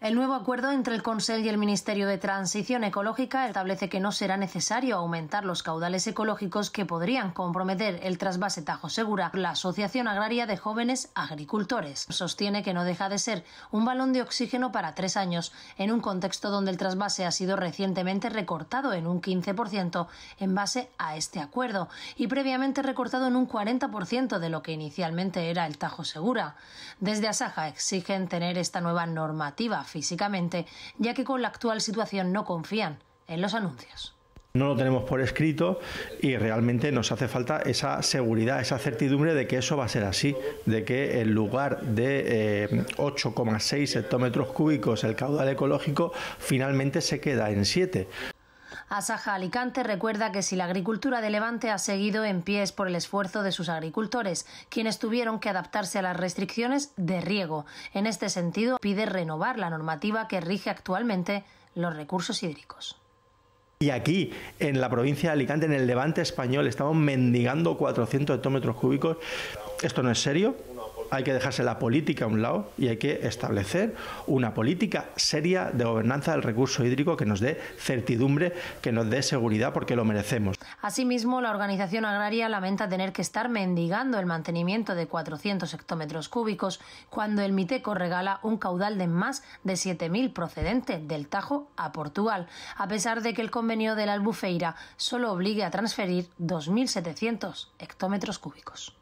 El nuevo acuerdo entre el Consell y el Ministerio de Transición Ecológica establece que no será necesario aumentar los caudales ecológicos que podrían comprometer el trasvase Tajo Segura. La Asociación Agraria de Jóvenes Agricultores sostiene que no deja de ser un balón de oxígeno para tres años, en un contexto donde el trasvase ha sido recientemente recortado en un 15% en base a este acuerdo y previamente recortado en un 40% de lo que inicialmente era el Tajo Segura. Desde Asaja exigen tener esta nueva normativa físicamente, ya que con la actual situación no confían en los anuncios. No lo tenemos por escrito y realmente nos hace falta esa seguridad, esa certidumbre de que eso va a ser así, de que en lugar de 8,6 eh, hectómetros cúbicos el caudal ecológico finalmente se queda en 7. Asaja Alicante recuerda que si la agricultura de Levante ha seguido en es por el esfuerzo de sus agricultores, quienes tuvieron que adaptarse a las restricciones de riego. En este sentido, pide renovar la normativa que rige actualmente los recursos hídricos. Y aquí, en la provincia de Alicante, en el levante español, estamos mendigando 400 hectómetros cúbicos. ¿Esto no es serio? hay que dejarse la política a un lado y hay que establecer una política seria de gobernanza del recurso hídrico que nos dé certidumbre, que nos dé seguridad, porque lo merecemos. Asimismo, la organización agraria lamenta tener que estar mendigando el mantenimiento de 400 hectómetros cúbicos cuando el Miteco regala un caudal de más de 7.000 procedentes del Tajo a Portugal, a pesar de que el convenio de la Albufeira solo obligue a transferir 2.700 hectómetros cúbicos.